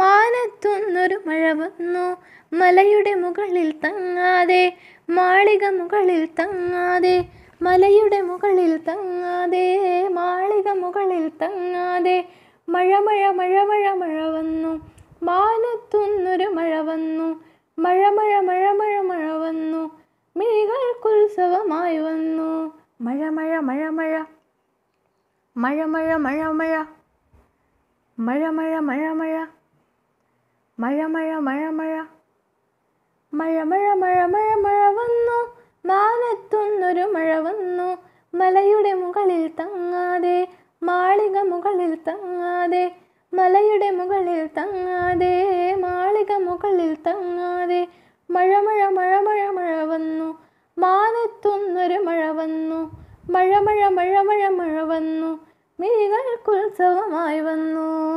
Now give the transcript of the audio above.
മാനത്തുന്നൊരു മഴ വന്നു മലയുടെ മുകളിൽ തങ്ങാതെ മാളിക മുകളിൽ തങ്ങാതെ മലയുടെ മുകളിൽ തങ്ങാതെ മാളിക മുകളിൽ തങ്ങാതെ മഴ മഴ മഴ മഴ മഴ വന്നു മാനത്തുന്നൊരു മഴ വന്നു മഴ മഴ മഴ മഴ മഴ വന്നു മിഴികൾക്കുത്സവമായി വന്നു മഴ മഴ മഴ മഴ മഴ മഴ മഴ മഴ മഴ മഴ മഴ മഴ മഴ മഴ മഴ മഴ മഴ മഴ മഴ മഴ മഴ വന്നു മാനത്തുന്നൊരു മഴ വന്നു മലയുടെ മുകളിൽ തങ്ങാതെ മാളിക മുകളിൽ തങ്ങാതെ മലയുടെ മുകളിൽ തങ്ങാതെ മാളിക മുകളിൽ തങ്ങാതെ മഴ മഴ മഴ മഴ മഴ വന്നു മാനത്തുന്നൊരു മഴ വന്നു മഴ മഴ മഴ മഴ മഴ വന്നു മിഴികൾക്കുത്സവമായി വന്നു